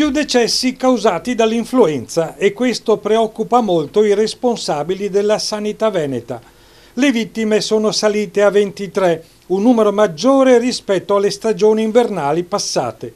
Più decessi causati dall'influenza e questo preoccupa molto i responsabili della sanità veneta. Le vittime sono salite a 23, un numero maggiore rispetto alle stagioni invernali passate.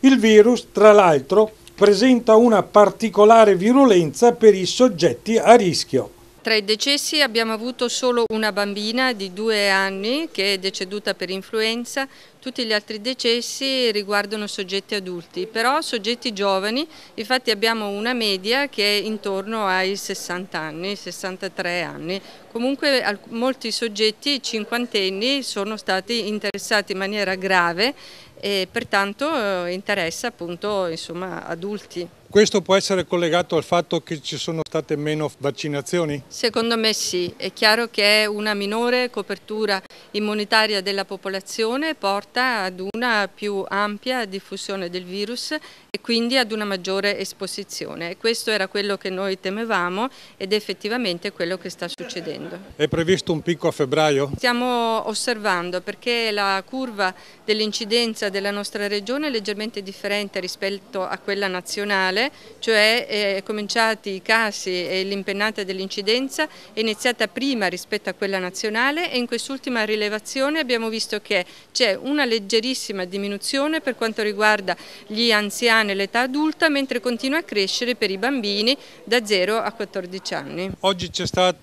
Il virus, tra l'altro, presenta una particolare virulenza per i soggetti a rischio. Tra i decessi abbiamo avuto solo una bambina di due anni che è deceduta per influenza, tutti gli altri decessi riguardano soggetti adulti, però soggetti giovani, infatti abbiamo una media che è intorno ai 60 anni, 63 anni. Comunque molti soggetti cinquantenni sono stati interessati in maniera grave e pertanto eh, interessa appunto insomma, adulti. Questo può essere collegato al fatto che ci sono state meno vaccinazioni? Secondo me sì, è chiaro che una minore copertura immunitaria della popolazione porta ad una più ampia diffusione del virus e quindi ad una maggiore esposizione. Questo era quello che noi temevamo ed è effettivamente quello che sta succedendo. È previsto un picco a febbraio? Stiamo osservando perché la curva dell'incidenza della nostra regione è leggermente differente rispetto a quella nazionale cioè eh, cominciati i casi e l'impennata dell'incidenza è iniziata prima rispetto a quella nazionale e in quest'ultima rilevazione abbiamo visto che c'è una leggerissima diminuzione per quanto riguarda gli anziani e l'età adulta, mentre continua a crescere per i bambini da 0 a 14 anni. Oggi c'è stata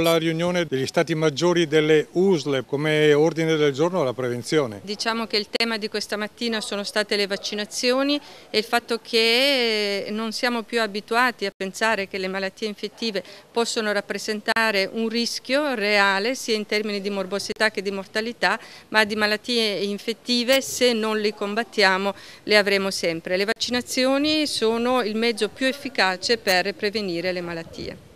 la riunione degli stati maggiori delle USLE come ordine del giorno alla prevenzione. Diciamo che il tema di questa mattina sono state le vaccinazioni e il fatto che eh, non siamo più abituati a pensare che le malattie infettive possono rappresentare un rischio reale sia in termini di morbosità che di mortalità, ma di malattie infettive se non le combattiamo le avremo sempre. Le vaccinazioni sono il mezzo più efficace per prevenire le malattie.